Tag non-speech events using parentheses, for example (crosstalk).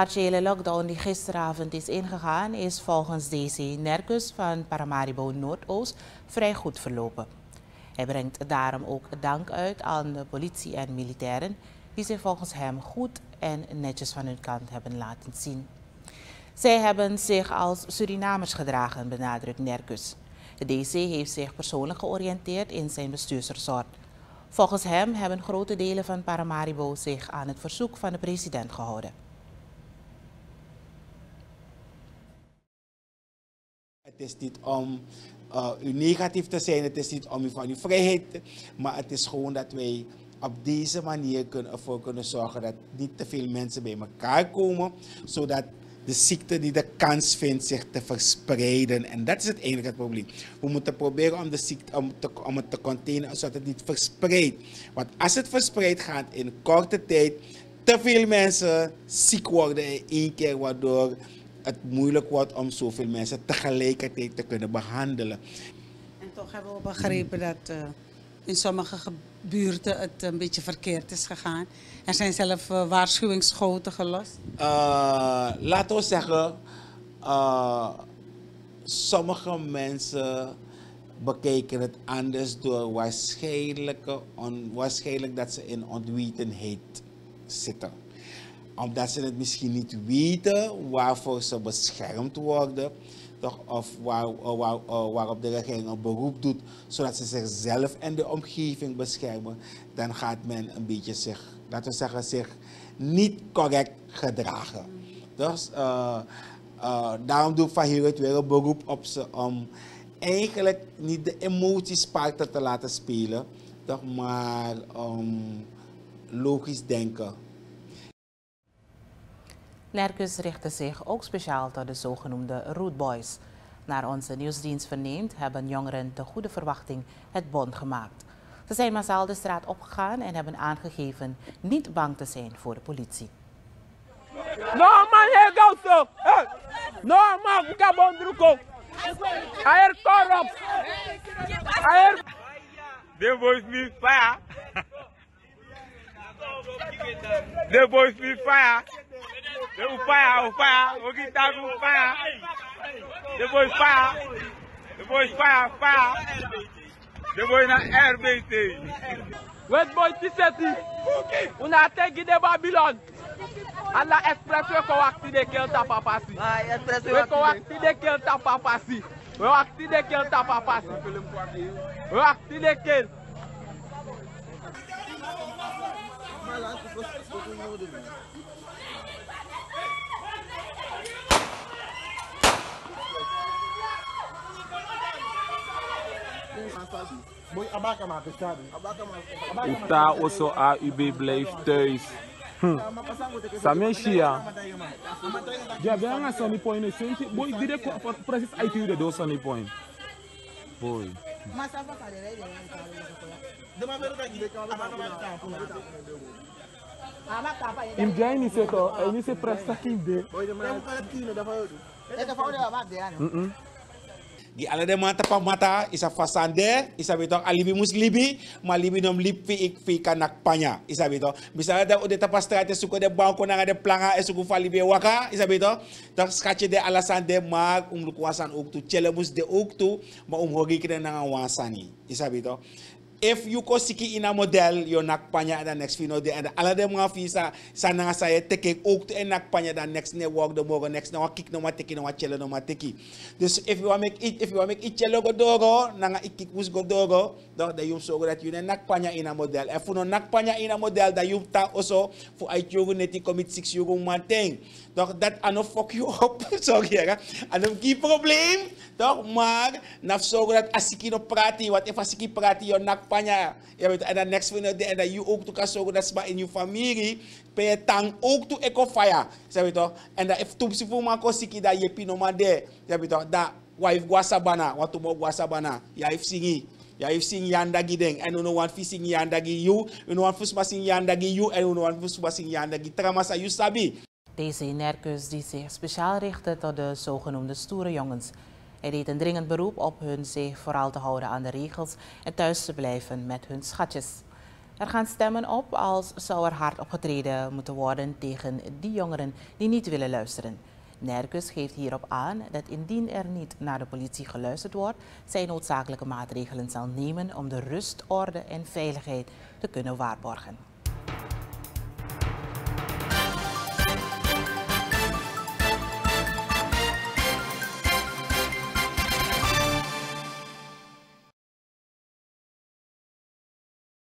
partiële lockdown die gisteravond is ingegaan, is volgens DC Nerkus van Paramaribo Noordoost vrij goed verlopen. Hij brengt daarom ook dank uit aan de politie en militairen die zich volgens hem goed en netjes van hun kant hebben laten zien. Zij hebben zich als Surinamers gedragen, benadrukt Nerkus. De DC heeft zich persoonlijk georiënteerd in zijn bestuursresort. Volgens hem hebben grote delen van Paramaribo zich aan het verzoek van de president gehouden. Het is niet om uh, u negatief te zijn, het is niet om u van uw vrijheid, maar het is gewoon dat wij op deze manier kunnen, ervoor kunnen zorgen dat niet te veel mensen bij elkaar komen, zodat de ziekte die de kans vindt zich te verspreiden. En dat is het enige probleem. We moeten proberen om, de ziekte, om, te, om het te containen zodat het niet verspreidt. Want als het verspreidt, gaat in korte tijd te veel mensen ziek worden in één keer, waardoor het moeilijk wordt om zoveel mensen tegelijkertijd te kunnen behandelen. En toch hebben we begrepen dat eh, in sommige buurten het een beetje verkeerd is gegaan. Er zijn zelf uh, waarschuwingsschoten gelost. Uh, laten we zeggen, sommige mensen bekeken het anders door waarschijnlijk, waarschijnlijk dat ze in ontwietenheid zitten omdat ze het misschien niet weten waarvoor ze beschermd worden. Toch, of waar, eh, eh, waarop de regering een beroep doet, zodat ze zichzelf en de omgeving beschermen, dan gaat men een beetje zich, laten we zeggen, zich niet correct gedragen. Dus uh, uh, daarom doet Van hieruit weer een beroep op ze om eigenlijk niet de emoties parten te laten spelen, toch, maar om logisch denken. Nerkus richtte zich ook speciaal tot de zogenoemde Root Boys. Naar onze nieuwsdienst verneemd hebben jongeren de goede verwachting het bond gemaakt. Ze zijn massaal de straat opgegaan en hebben aangegeven niet bang te zijn voor de politie. No man zo. Normaal, no heb we Hij is corrupt. Hij is... They boys need fire. They (laughs) boys fire. De ou pa, ou pa, ou gitav ou pa, de boj pa, de boj pa pa, de boj nan herbe ite. We dboj ti seti, ou nan te gine Babylon, an la espresyon kon wak ti deke an ta pa pa si. We wak ti deke an ta pa pa si, we wak ti deke an ta pa pa si, we wak ti deke an ta pa pa si. mais lá que fosse todo mundo, velho. Ik also a UB blijft thuis. Hm. Samen Shia. Ja, ben Sunny Point. Boy, direct precies uit jullie door Sunny Point. Boy. masa apa kali ini yang kalau sekolah demam baru lagi apa apa apa Amak apa ya? Imja ini seto, ini se presta kinde. Oh, ini mana? Yang kalau kino dapat itu. Itu kalau dapat dia, no. Gi ala de mata pa mata isa fasande isa bitong alibi libi libi nom lipi ik fi kanak panya isa bito misala de ude tapas trate suko de banko na de planga e suko libi e waka isa bito tak skache de alasan de mag um lukwasan uktu chelebus de uktu ma um hogi kida na wasani isa if you ko siki in a model you nak panya da next fino day and all of nga fi sa sana sa ye teke ook te nak panya da next ne walk the mogo next na kick no ma teki no ma chelo no ma teki this dus if you want make it if you want make it chelo go dogo na nga ikik us go dogo do da you so that you ne nak panya in a model If e no nak panya in a model that you ta also for ay yogo neti commit six yogo man thing donc dat ano fuck you up (laughs) sorry And ano ki problem. toch maar na so that asiki no prati wat if asiki prati yo nak panya. Je weet, en dan next van de, en dat je ook toe kan zorgen dat ze in je familie, per tang ook toe ekofaya. Zeg je toch? En dat if tupsi voor maar kosiki dat je pinoma de. Je weet toch? Dat waif guasabana, wat om guasabana. Ja, if singi. Ja, if sing yandagi deng. En uno want fishing sing yandagi you. Uno want fishing sing yandagi you. En uno want fishing sing yandagi tramasa you sabi. Deze nerkus die zich speciaal richtte tot de zogenoemde stoere jongens. Hij deed een dringend beroep op hun zich vooral te houden aan de regels en thuis te blijven met hun schatjes. Er gaan stemmen op als zou er hard opgetreden moeten worden tegen die jongeren die niet willen luisteren. Nergens geeft hierop aan dat indien er niet naar de politie geluisterd wordt, zij noodzakelijke maatregelen zal nemen om de rust, orde en veiligheid te kunnen waarborgen.